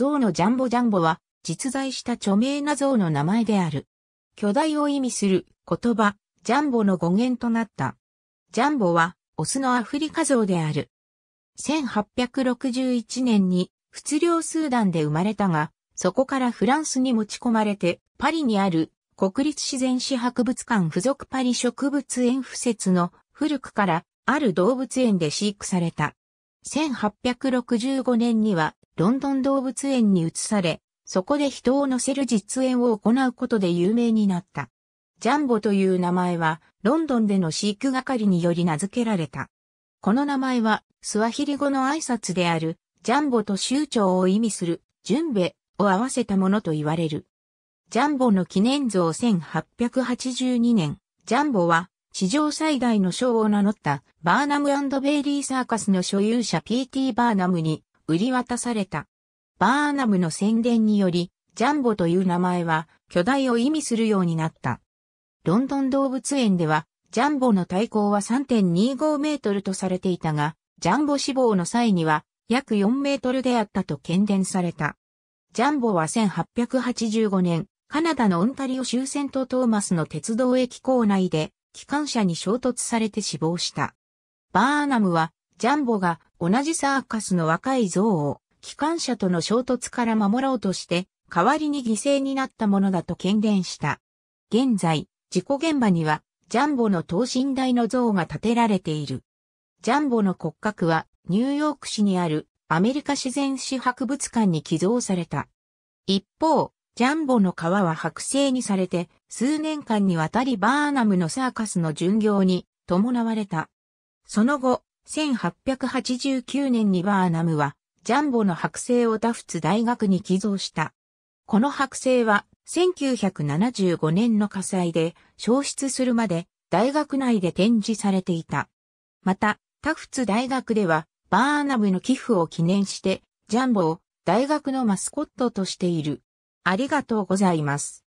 象のジャンボジャンボは実在した著名な象の名前である。巨大を意味する言葉、ジャンボの語源となった。ジャンボはオスのアフリカ象である。1861年に仏領スーダンで生まれたが、そこからフランスに持ち込まれて、パリにある国立自然史博物館附属パリ植物園附設の古くからある動物園で飼育された。1865年にはロンドン動物園に移され、そこで人を乗せる実演を行うことで有名になった。ジャンボという名前は、ロンドンでの飼育係により名付けられた。この名前は、スワヒリ語の挨拶である、ジャンボと州長を意味する、ジュンベを合わせたものと言われる。ジャンボの記念像1882年、ジャンボは、史上最大の賞を名乗った、バーナムベイリーサーカスの所有者 P.T. バーナムに、売り渡された。バーナムの宣伝により、ジャンボという名前は巨大を意味するようになった。ロンドン動物園では、ジャンボの体高は3.25メートルとされていたが、ジャンボ死亡の際には約4メートルであったと懸伝された。ジャンボは1885年、カナダのオンタリオ州セントトーマスの鉄道駅構内で、機関車に衝突されて死亡した。バーナムは、ジャンボが同じサーカスの若い像を、機関車との衝突から守ろうとして、代わりに犠牲になったものだと権限した。現在、事故現場には、ジャンボの等身大の像が建てられている。ジャンボの骨格は、ニューヨーク市にあるアメリカ自然史博物館に寄贈された。一方、ジャンボの皮は剥製にされて、数年間にわたりバーナムのサーカスの巡業に伴われた。その後、1889年にバーナムは、ジャンボの剥製をダフツ大学に寄贈した。この剥製は、1975年の火災で消失するまで大学内で展示されていた。また、タフツ大学では、バーナムの寄付を記念して、ジャンボを大学のマスコットとしている。ありがとうございます。